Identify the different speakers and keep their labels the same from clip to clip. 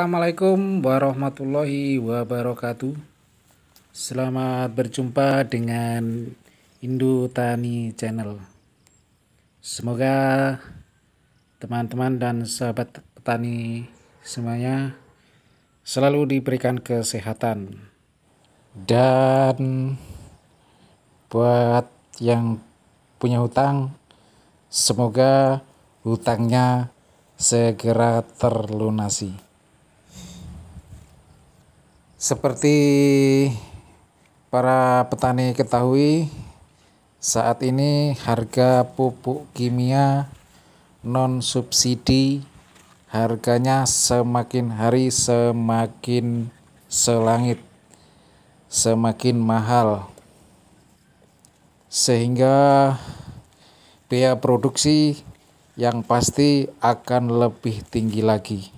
Speaker 1: Assalamualaikum warahmatullahi wabarakatuh. Selamat berjumpa dengan Indo Tani Channel. Semoga teman-teman dan sahabat petani semuanya selalu diberikan kesehatan. Dan buat yang punya hutang, semoga hutangnya segera terlunasi. Seperti para petani ketahui, saat ini harga pupuk kimia non subsidi harganya semakin hari semakin selangit, semakin mahal. Sehingga biaya produksi yang pasti akan lebih tinggi lagi.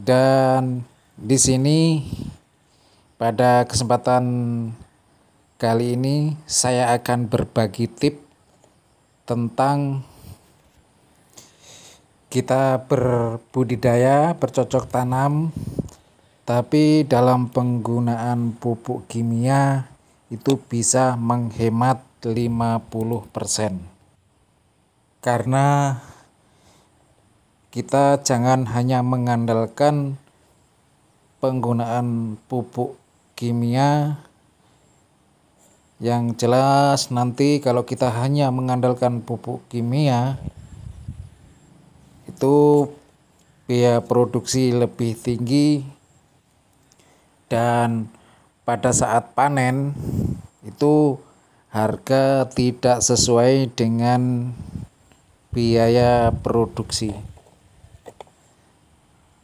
Speaker 1: Dan di sini pada kesempatan kali ini saya akan berbagi tip tentang kita berbudidaya, bercocok tanam, tapi dalam penggunaan pupuk kimia itu bisa menghemat 50%. Karena kita jangan hanya mengandalkan penggunaan pupuk kimia yang jelas nanti kalau kita hanya mengandalkan pupuk kimia itu biaya produksi lebih tinggi dan pada saat panen itu harga tidak sesuai dengan biaya produksi.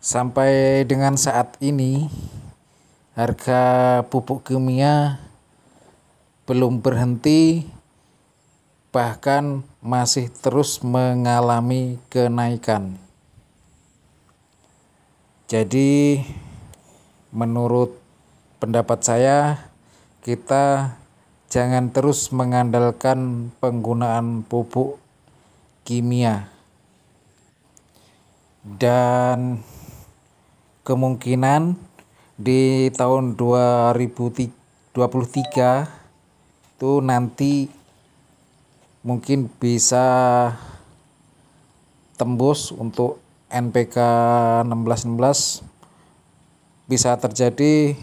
Speaker 1: Sampai dengan saat ini harga pupuk kimia belum berhenti bahkan masih terus mengalami kenaikan. Jadi menurut pendapat saya kita jangan terus mengandalkan penggunaan pupuk kimia. Dan kemungkinan di tahun 2023 itu nanti mungkin bisa tembus untuk NPK 1616 -16 bisa terjadi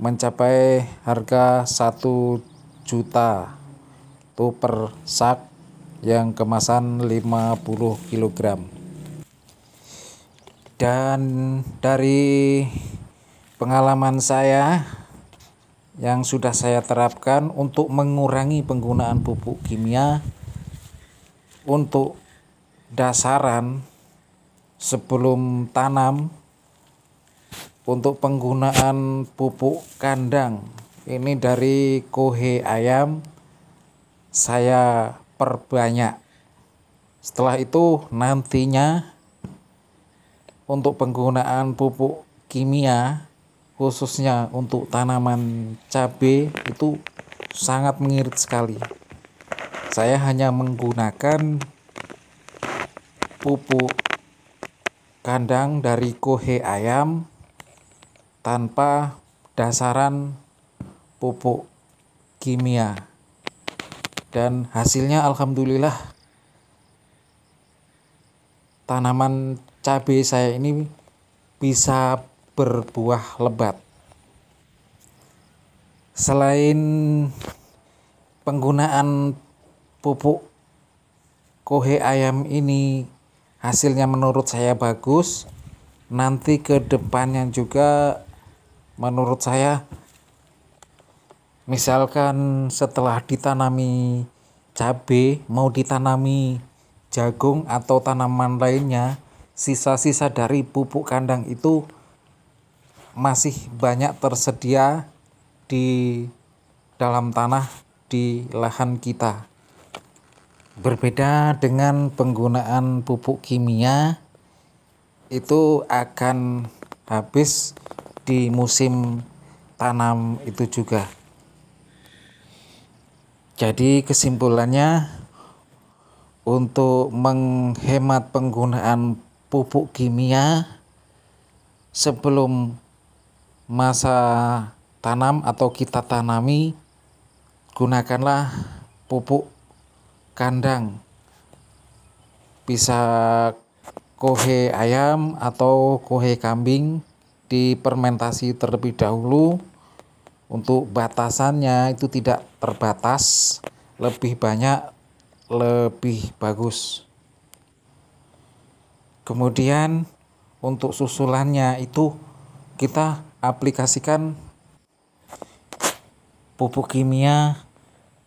Speaker 1: mencapai harga 1 juta itu per sak yang kemasan 50 kg. Dan dari pengalaman saya yang sudah saya terapkan untuk mengurangi penggunaan pupuk kimia untuk dasaran sebelum tanam untuk penggunaan pupuk kandang ini dari kohe ayam saya perbanyak setelah itu nantinya untuk penggunaan pupuk kimia khususnya untuk tanaman cabai itu sangat mengirit sekali. Saya hanya menggunakan pupuk kandang dari kohe ayam tanpa dasaran pupuk kimia dan hasilnya alhamdulillah tanaman cabai saya ini bisa berbuah lebat. Selain penggunaan pupuk kohe ayam ini hasilnya menurut saya bagus, nanti ke depannya juga menurut saya misalkan setelah ditanami cabai mau ditanami jagung atau tanaman lainnya sisa-sisa dari pupuk kandang itu masih banyak tersedia di dalam tanah di lahan kita. Berbeda dengan penggunaan pupuk kimia itu akan habis di musim tanam itu juga. Jadi kesimpulannya untuk menghemat penggunaan pupuk kimia sebelum masa tanam atau kita tanami gunakanlah pupuk kandang bisa kohe ayam atau kohe kambing dipermentasi terlebih dahulu untuk batasannya itu tidak terbatas lebih banyak lebih bagus Kemudian untuk susulannya itu kita aplikasikan pupuk kimia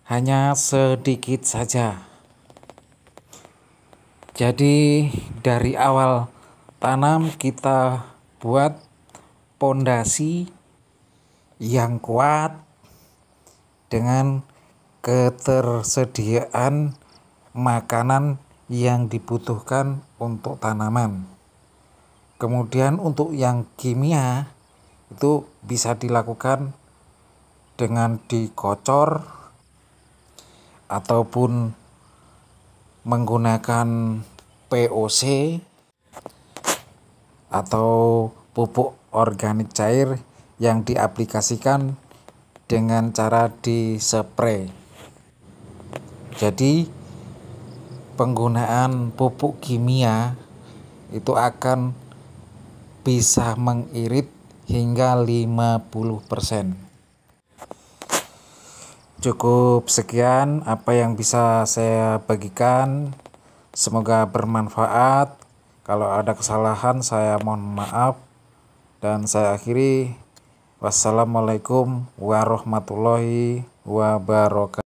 Speaker 1: hanya sedikit saja. Jadi dari awal tanam kita buat pondasi yang kuat dengan ketersediaan makanan yang dibutuhkan untuk tanaman. Kemudian untuk yang kimia itu bisa dilakukan dengan dikocor ataupun menggunakan POC atau pupuk organik cair yang diaplikasikan dengan cara di spray. Jadi penggunaan pupuk kimia itu akan bisa mengirit hingga 50%. Cukup sekian apa yang bisa saya bagikan. Semoga bermanfaat. Kalau ada kesalahan saya mohon maaf dan saya akhiri wassalamualaikum warahmatullahi wabarakatuh.